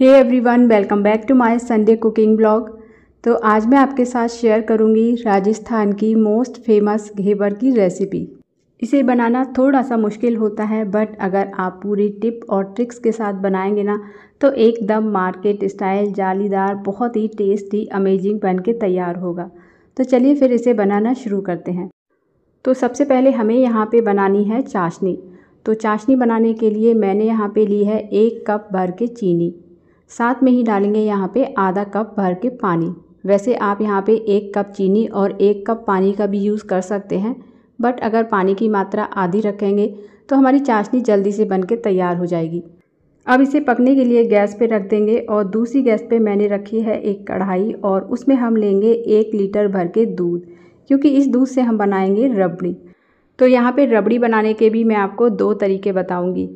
hey everyone welcome back to my Sunday cooking blog तो आज मैं आपके साथ शेयर करूंगी राजस्थान की मोस्ट फेमस घेवर की रेसिपी इसे बनाना थोड़ा सा मुश्किल होता है बट अगर आप पूरी टिप और ट्रिक्स के साथ बनाएंगे ना तो एकदम मार्केट स्टाइल जालीदार बहुत ही टेस्टी अमेजिंग बन के तैयार होगा तो चलिए फिर इसे बनाना शुरू करते हैं तो सबसे पहले हमें यहाँ पे बनानी है चाशनी तो चाशनी बनाने के लिए मैंने यहाँ पे ली है एक कप भर के चीनी साथ में ही डालेंगे यहाँ पे आधा कप भर के पानी वैसे आप यहाँ पे एक कप चीनी और एक कप पानी का भी यूज़ कर सकते हैं बट अगर पानी की मात्रा आधी रखेंगे तो हमारी चाशनी जल्दी से बन के तैयार हो जाएगी अब इसे पकने के लिए गैस पे रख देंगे और दूसरी गैस पे मैंने रखी है एक कढ़ाई और उसमें हम लेंगे एक लीटर भर के दूध क्योंकि इस दूध से हम बनाएंगे रबड़ी तो यहाँ पे रबड़ी बनाने के भी मैं आपको दो तरीके बताऊँगी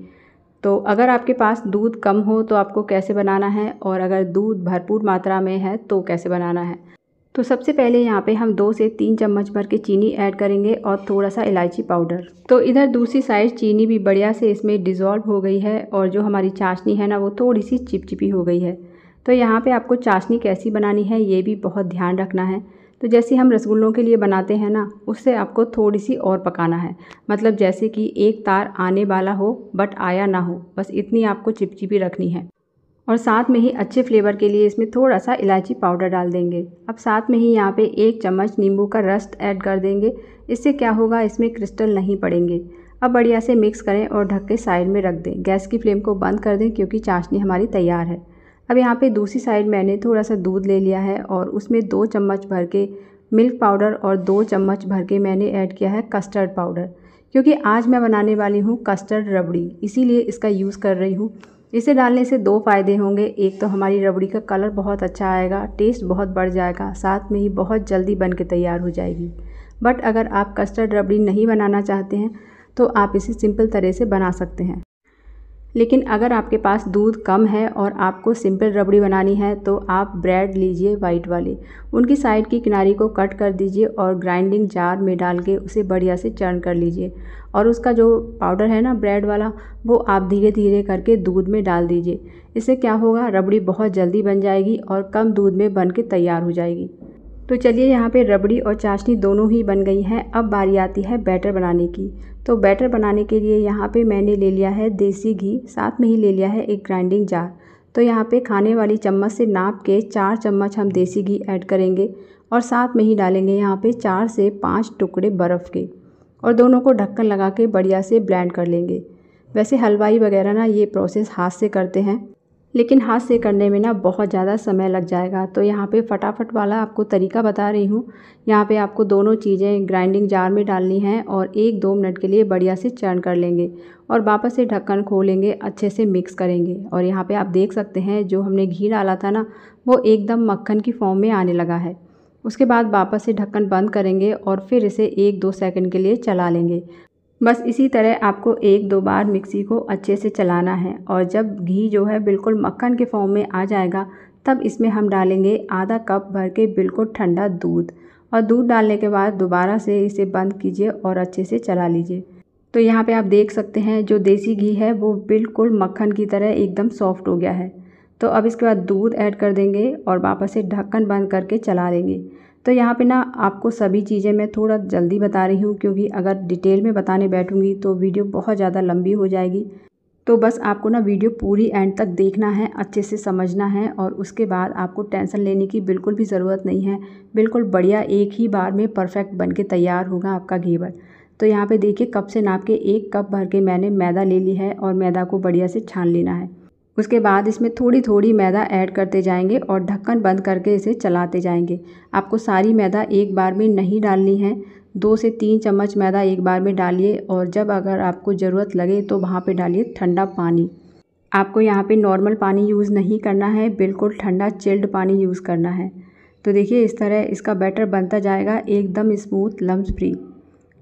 तो अगर आपके पास दूध कम हो तो आपको कैसे बनाना है और अगर दूध भरपूर मात्रा में है तो कैसे बनाना है तो सबसे पहले यहाँ पे हम दो से तीन चम्मच भर के चीनी ऐड करेंगे और थोड़ा सा इलायची पाउडर तो इधर दूसरी साइड चीनी भी बढ़िया से इसमें डिज़ोल्व हो गई है और जो हमारी चाशनी है ना वो थोड़ी सी चिपचिपी हो गई है तो यहाँ पे आपको चाशनी कैसी बनानी है ये भी बहुत ध्यान रखना है तो जैसे हम रसगुल्लों के लिए बनाते हैं ना उससे आपको थोड़ी सी और पकाना है मतलब जैसे कि एक तार आने वाला हो बट आया ना हो बस इतनी आपको चिपचिपी रखनी है और साथ में ही अच्छे फ्लेवर के लिए इसमें थोड़ा सा इलायची पाउडर डाल देंगे अब साथ में ही यहाँ पे एक चम्मच नींबू का रस ऐड कर देंगे इससे क्या होगा इसमें क्रिस्टल नहीं पड़ेंगे अब बढ़िया से मिक्स करें और ढक के साइड में रख दें गैस की फ्लेम को बंद कर दें क्योंकि चाशनी हमारी तैयार है अब यहाँ पे दूसरी साइड मैंने थोड़ा सा दूध ले लिया है और उसमें दो चम्मच भर के मिल्क पाउडर और दो चम्मच भर के मैंने ऐड किया है कस्टर्ड पाउडर क्योंकि आज मैं बनाने वाली हूँ कस्टर्ड रबड़ी इसीलिए इसका यूज़ कर रही हूँ इसे डालने से दो फ़ायदे होंगे एक तो हमारी रबड़ी का कलर बहुत अच्छा आएगा टेस्ट बहुत बढ़ जाएगा साथ में ही बहुत जल्दी बन के तैयार हो जाएगी बट अगर आप कस्टर्ड रबड़ी नहीं बनाना चाहते हैं तो आप इसे सिंपल तरह से बना सकते हैं लेकिन अगर आपके पास दूध कम है और आपको सिंपल रबड़ी बनानी है तो आप ब्रेड लीजिए वाइट वाली उनकी साइड की किनारी को कट कर दीजिए और ग्राइंडिंग जार में डाल के उसे बढ़िया से चर्न कर लीजिए और उसका जो पाउडर है ना ब्रेड वाला वो आप धीरे धीरे करके दूध में डाल दीजिए इससे क्या होगा रबड़ी बहुत जल्दी बन जाएगी और कम दूध में बन के तैयार हो जाएगी तो चलिए यहाँ पे रबड़ी और चाशनी दोनों ही बन गई हैं अब बारी आती है बैटर बनाने की तो बैटर बनाने के लिए यहाँ पे मैंने ले लिया है देसी घी साथ में ही ले लिया है एक ग्राइंडिंग जार तो यहाँ पे खाने वाली चम्मच से नाप के चार चम्मच हम देसी घी ऐड करेंगे और साथ में ही डालेंगे यहाँ पर चार से पाँच टुकड़े बर्फ़ के और दोनों को ढक्कन लगा के बढ़िया से ब्लैंड कर लेंगे वैसे हलवाई वगैरह ना ये प्रोसेस हाथ से करते हैं लेकिन हाथ से करने में ना बहुत ज़्यादा समय लग जाएगा तो यहाँ पे फटाफट वाला आपको तरीका बता रही हूँ यहाँ पे आपको दोनों चीज़ें ग्राइंडिंग जार में डालनी हैं और एक दो मिनट के लिए बढ़िया से चर्न कर लेंगे और वापस से ढक्कन खोलेंगे अच्छे से मिक्स करेंगे और यहाँ पर आप देख सकते हैं जो हमने घी डाला था ना वो एकदम मक्खन की फॉर्म में आने लगा है उसके बाद वापस से ढक्कन बंद करेंगे और फिर इसे एक दो सेकंड के लिए चला लेंगे बस इसी तरह आपको एक दो बार मिक्सी को अच्छे से चलाना है और जब घी जो है बिल्कुल मक्खन के फॉर्म में आ जाएगा तब इसमें हम डालेंगे आधा कप भर के बिल्कुल ठंडा दूध और दूध डालने के बाद दोबारा से इसे बंद कीजिए और अच्छे से चला लीजिए तो यहाँ पे आप देख सकते हैं जो देसी घी है वो बिल्कुल मक्खन की तरह एकदम सॉफ्ट हो गया है तो अब इसके बाद दूध ऐड कर देंगे और वापस से ढक्कन बंद करके चला देंगे तो यहाँ पे ना आपको सभी चीज़ें मैं थोड़ा जल्दी बता रही हूँ क्योंकि अगर डिटेल में बताने बैठूँगी तो वीडियो बहुत ज़्यादा लंबी हो जाएगी तो बस आपको ना वीडियो पूरी एंड तक देखना है अच्छे से समझना है और उसके बाद आपको टेंशन लेने की बिल्कुल भी ज़रूरत नहीं है बिल्कुल बढ़िया एक ही बार में परफेक्ट बन के तैयार होगा आपका घेवर तो यहाँ पे देखिए कप से नाप के एक कप भर के मैंने मैदा ले ली है और मैदा को बढ़िया से छान लेना है उसके बाद इसमें थोड़ी थोड़ी मैदा ऐड करते जाएंगे और ढक्कन बंद करके इसे चलाते जाएंगे आपको सारी मैदा एक बार में नहीं डालनी है दो से तीन चम्मच मैदा एक बार में डालिए और जब अगर आपको ज़रूरत लगे तो वहाँ पे डालिए ठंडा पानी आपको यहाँ पे नॉर्मल पानी यूज़ नहीं करना है बिल्कुल ठंडा चिल्ड पानी यूज़ करना है तो देखिए इस तरह इसका बैटर बनता जाएगा एकदम स्मूथ लम्ब फ्री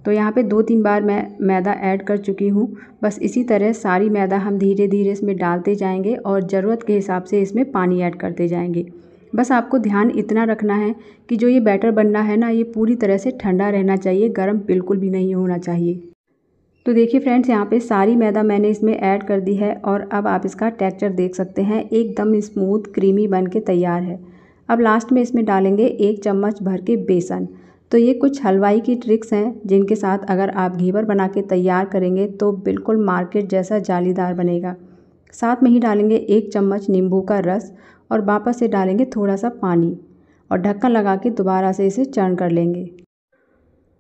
तो यहाँ पे दो तीन बार मैं मैदा ऐड कर चुकी हूँ बस इसी तरह सारी मैदा हम धीरे धीरे इसमें डालते जाएंगे और ज़रूरत के हिसाब से इसमें पानी ऐड करते जाएंगे बस आपको ध्यान इतना रखना है कि जो ये बैटर बनना है ना ये पूरी तरह से ठंडा रहना चाहिए गर्म बिल्कुल भी नहीं होना चाहिए तो देखिए फ्रेंड्स यहाँ पे सारी मैदा मैंने इसमें ऐड कर दी है और अब आप इसका टेक्चर देख सकते हैं एकदम स्मूथ क्रीमी बन के तैयार है अब लास्ट में इसमें डालेंगे एक चम्मच भर के बेसन तो ये कुछ हलवाई की ट्रिक्स हैं जिनके साथ अगर आप घेवर बना के तैयार करेंगे तो बिल्कुल मार्केट जैसा जालीदार बनेगा साथ में ही डालेंगे एक चम्मच नींबू का रस और वापस से डालेंगे थोड़ा सा पानी और ढक्कन लगा के दोबारा से इसे चर्न कर लेंगे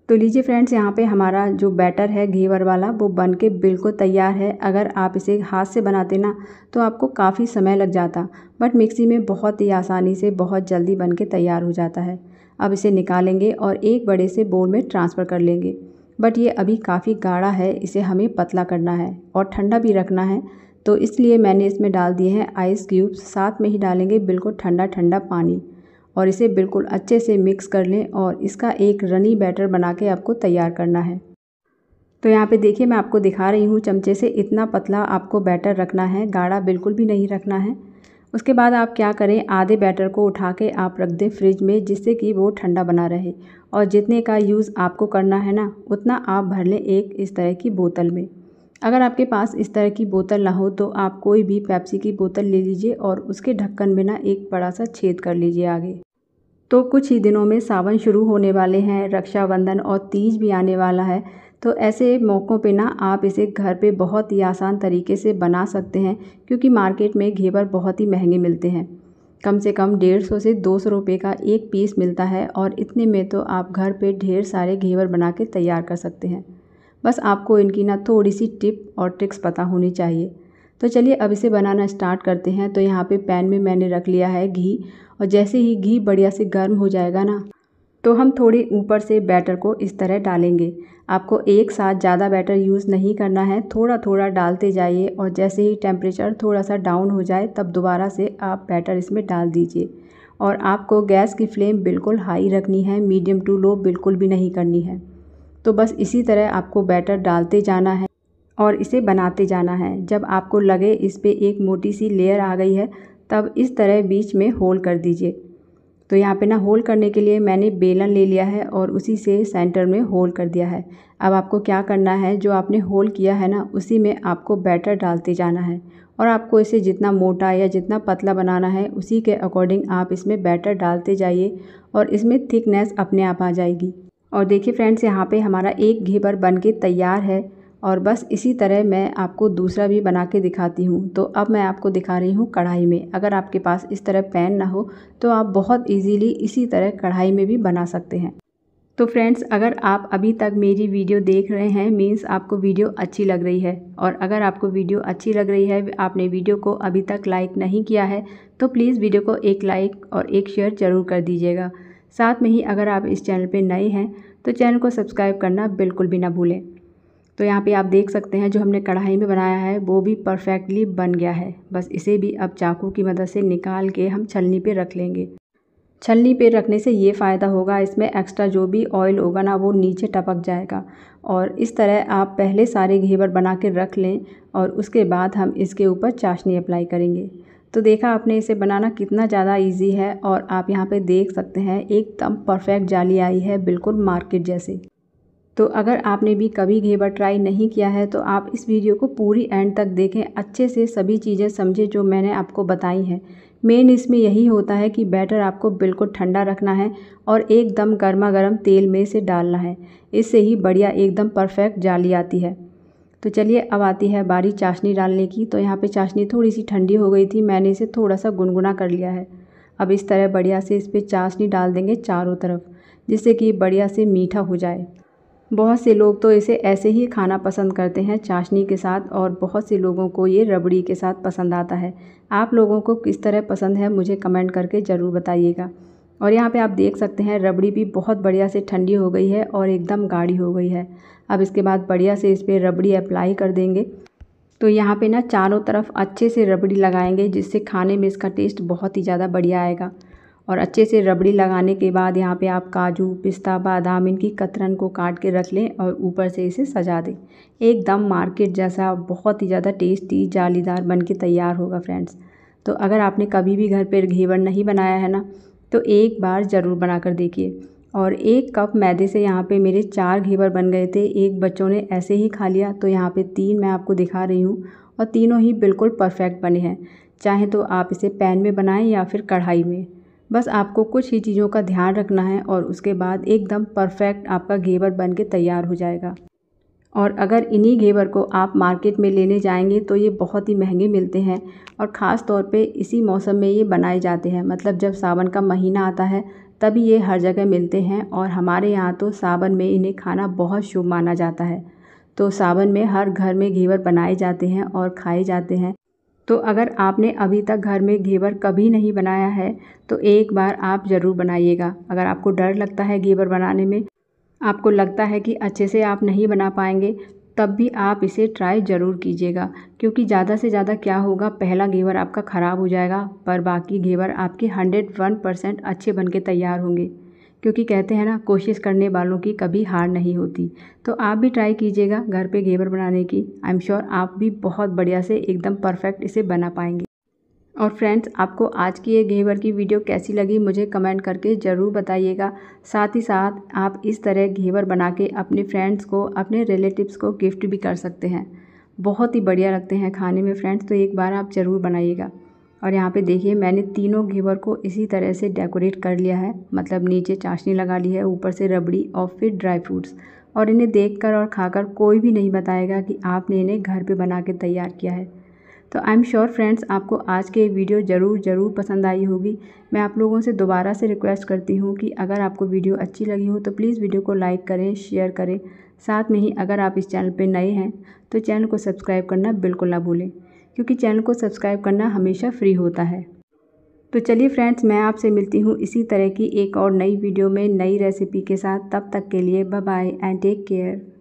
तो लीजिए फ्रेंड्स यहाँ पे हमारा जो बैटर है घेवर वाला वो बन के बिल्कुल तैयार है अगर आप इसे हाथ से बनाते ना तो आपको काफ़ी समय लग जाता बट मिक्सी में बहुत ही आसानी से बहुत जल्दी बन के तैयार हो जाता है अब इसे निकालेंगे और एक बड़े से बोल में ट्रांसफ़र कर लेंगे बट ये अभी काफ़ी गाढ़ा है इसे हमें पतला करना है और ठंडा भी रखना है तो इसलिए मैंने इसमें डाल दिए हैं आइस क्यूब्स साथ में ही डालेंगे बिल्कुल ठंडा ठंडा पानी और इसे बिल्कुल अच्छे से मिक्स कर लें और इसका एक रनी बैटर बना के आपको तैयार करना है तो यहाँ पे देखिए मैं आपको दिखा रही हूँ चमचे से इतना पतला आपको बैटर रखना है गाढ़ा बिल्कुल भी नहीं रखना है उसके बाद आप क्या करें आधे बैटर को उठा के आप रख दें फ्रिज में जिससे कि वो ठंडा बना रहे और जितने का यूज़ आपको करना है ना उतना आप भर लें एक इस तरह की बोतल में अगर आपके पास इस तरह की बोतल ना हो तो आप कोई भी पैप्सी की बोतल ले लीजिए और उसके ढक्कन में ना एक बड़ा सा छेद कर लीजिए आगे तो कुछ ही दिनों में सावन शुरू होने वाले हैं रक्षाबंधन और तीज भी आने वाला है तो ऐसे मौक़ों पे ना आप इसे घर पे बहुत ही आसान तरीके से बना सकते हैं क्योंकि मार्केट में घेवर बहुत ही महंगे मिलते हैं कम से कम डेढ़ सौ से दो सौ रुपये का एक पीस मिलता है और इतने में तो आप घर पे ढेर सारे घेवर बना के तैयार कर सकते हैं बस आपको इनकी ना थोड़ी सी टिप और ट्रिक्स पता होनी चाहिए तो चलिए अब इसे बनाना स्टार्ट करते हैं तो यहाँ पे पैन में मैंने रख लिया है घी और जैसे ही घी बढ़िया से गर्म हो जाएगा ना तो हम थोड़ी ऊपर से बैटर को इस तरह डालेंगे आपको एक साथ ज़्यादा बैटर यूज़ नहीं करना है थोड़ा थोड़ा डालते जाइए और जैसे ही टेम्परेचर थोड़ा सा डाउन हो जाए तब दोबारा से आप बैटर इसमें डाल दीजिए और आपको गैस की फ्लेम बिल्कुल हाई रखनी है मीडियम टू लो बिल्कुल भी नहीं करनी है तो बस इसी तरह आपको बैटर डालते जाना है और इसे बनाते जाना है जब आपको लगे इस पर एक मोटी सी लेयर आ गई है तब इस तरह बीच में होल कर दीजिए तो यहाँ पे ना होल करने के लिए मैंने बेलन ले लिया है और उसी से सेंटर में होल कर दिया है अब आपको क्या करना है जो आपने होल किया है ना उसी में आपको बैटर डालते जाना है और आपको इसे जितना मोटा या जितना पतला बनाना है उसी के अकॉर्डिंग आप इसमें बैटर डालते जाइए और इसमें थिकनेस अपने आप आ जाएगी और देखिए फ्रेंड्स यहाँ पे हमारा एक घेवर बन के तैयार है और बस इसी तरह मैं आपको दूसरा भी बना के दिखाती हूँ तो अब मैं आपको दिखा रही हूँ कढ़ाई में अगर आपके पास इस तरह पैन ना हो तो आप बहुत इजीली इसी तरह कढ़ाई में भी बना सकते हैं तो फ्रेंड्स अगर आप अभी तक मेरी वीडियो देख रहे हैं मींस आपको वीडियो अच्छी लग रही है और अगर आपको वीडियो अच्छी लग रही है आपने वीडियो को अभी तक लाइक नहीं किया है तो प्लीज़ वीडियो को एक लाइक और एक शेयर ज़रूर कर दीजिएगा साथ में ही अगर आप इस चैनल पर नए हैं तो चैनल को सब्सक्राइब करना बिल्कुल भी ना भूलें तो यहाँ पे आप देख सकते हैं जो हमने कढ़ाई में बनाया है वो भी परफेक्टली बन गया है बस इसे भी अब चाकू की मदद से निकाल के हम छलनी पे रख लेंगे छलनी पे रखने से ये फ़ायदा होगा इसमें एक्स्ट्रा जो भी ऑयल होगा ना वो नीचे टपक जाएगा और इस तरह आप पहले सारे घेवर बना के रख लें और उसके बाद हम इसके ऊपर चाशनी अप्लाई करेंगे तो देखा आपने इसे बनाना कितना ज़्यादा इजी है और आप यहाँ पे देख सकते हैं एकदम परफेक्ट जाली आई है बिल्कुल मार्केट जैसे तो अगर आपने भी कभी घेवर ट्राई नहीं किया है तो आप इस वीडियो को पूरी एंड तक देखें अच्छे से सभी चीज़ें समझें जो मैंने आपको बताई हैं मेन इसमें यही होता है कि बैटर आपको बिल्कुल ठंडा रखना है और एकदम गर्मा गर्म तेल में से डालना है इससे ही बढ़िया एकदम परफेक्ट जाली आती है तो चलिए अब आती है बारी चाशनी डालने की तो यहाँ पे चाशनी थोड़ी सी ठंडी हो गई थी मैंने इसे थोड़ा सा गुनगुना कर लिया है अब इस तरह बढ़िया से इस पर चाशनी डाल देंगे चारों तरफ जिससे कि बढ़िया से मीठा हो जाए बहुत से लोग तो इसे ऐसे ही खाना पसंद करते हैं चाशनी के साथ और बहुत से लोगों को ये रबड़ी के साथ पसंद आता है आप लोगों को किस तरह पसंद है मुझे कमेंट करके ज़रूर बताइएगा और यहाँ पे आप देख सकते हैं रबड़ी भी बहुत बढ़िया से ठंडी हो गई है और एकदम गाढ़ी हो गई है अब इसके बाद बढ़िया से इस पर रबड़ी अप्लाई कर देंगे तो यहाँ पर ना चारों तरफ अच्छे से रबड़ी लगाएंगे जिससे खाने में इसका टेस्ट बहुत ही ज़्यादा बढ़िया आएगा और अच्छे से रबड़ी लगाने के बाद यहाँ पे आप काजू पिस्ता बादाम इनकी कतरन को काट के रख लें और ऊपर से इसे सजा दें एकदम मार्केट जैसा बहुत ही ज़्यादा टेस्टी जालीदार बन के तैयार होगा फ्रेंड्स तो अगर आपने कभी भी घर पर घेवर नहीं बनाया है ना तो एक बार ज़रूर बना कर देखिए और एक कप मैदे से यहाँ पे मेरे चार घेवर बन गए थे एक बच्चों ने ऐसे ही खा लिया तो यहाँ पे तीन मैं आपको दिखा रही हूँ और तीनों ही बिल्कुल परफेक्ट बने हैं चाहे तो आप इसे पैन में बनाएं या फिर कढ़ाई में बस आपको कुछ ही चीज़ों का ध्यान रखना है और उसके बाद एकदम परफेक्ट आपका घेवर बन के तैयार हो जाएगा और अगर इन्हीं घेवर को आप मार्केट में लेने जाएंगे तो ये बहुत ही महंगे मिलते हैं और ख़ास तौर पे इसी मौसम में ये बनाए जाते हैं मतलब जब सावन का महीना आता है तभी ये हर जगह मिलते हैं और हमारे यहाँ तो सावन में इन्हें खाना बहुत शुभ माना जाता है तो सावन में हर घर में घेवर बनाए जाते हैं और खाए जाते हैं तो अगर आपने अभी तक घर में घेवर कभी नहीं बनाया है तो एक बार आप ज़रूर बनाइएगा अगर आपको डर लगता है घेवर बनाने में आपको लगता है कि अच्छे से आप नहीं बना पाएंगे तब भी आप इसे ट्राई ज़रूर कीजिएगा क्योंकि ज़्यादा से ज़्यादा क्या होगा पहला घेवर आपका ख़राब हो जाएगा पर बाकी घेवर आपके हंड्रेड वन परसेंट अच्छे बन के तैयार होंगे क्योंकि कहते हैं ना कोशिश करने वालों की कभी हार नहीं होती तो आप भी ट्राई कीजिएगा घर पे घेवर बनाने की आई एम श्योर आप भी बहुत बढ़िया से एकदम परफेक्ट इसे बना पाएंगे और फ्रेंड्स आपको आज की ये घेवर की वीडियो कैसी लगी मुझे कमेंट करके ज़रूर बताइएगा साथ ही साथ आप इस तरह घेवर बना के अपने फ्रेंड्स को अपने रिलेटिव्स को गिफ्ट भी कर सकते हैं बहुत ही बढ़िया लगते हैं खाने में फ्रेंड्स तो एक बार आप ज़रूर बनाइएगा और यहाँ पे देखिए मैंने तीनों घेवर को इसी तरह से डेकोरेट कर लिया है मतलब नीचे चाशनी लगा ली है ऊपर से रबड़ी और फिर ड्राई फ्रूट्स और इन्हें देखकर और खाकर कोई भी नहीं बताएगा कि आपने इन्हें घर पे बना के तैयार किया है तो आई एम श्योर फ्रेंड्स आपको आज के वीडियो ज़रूर ज़रूर पसंद आई होगी मैं आप लोगों से दोबारा से रिक्वेस्ट करती हूँ कि अगर आपको वीडियो अच्छी लगी हो तो प्लीज़ वीडियो को लाइक करें शेयर करें साथ में ही अगर आप इस चैनल पर नए हैं तो चैनल को सब्सक्राइब करना बिल्कुल ना भूलें क्योंकि चैनल को सब्सक्राइब करना हमेशा फ्री होता है तो चलिए फ्रेंड्स मैं आपसे मिलती हूँ इसी तरह की एक और नई वीडियो में नई रेसिपी के साथ तब तक के लिए bye bye and take care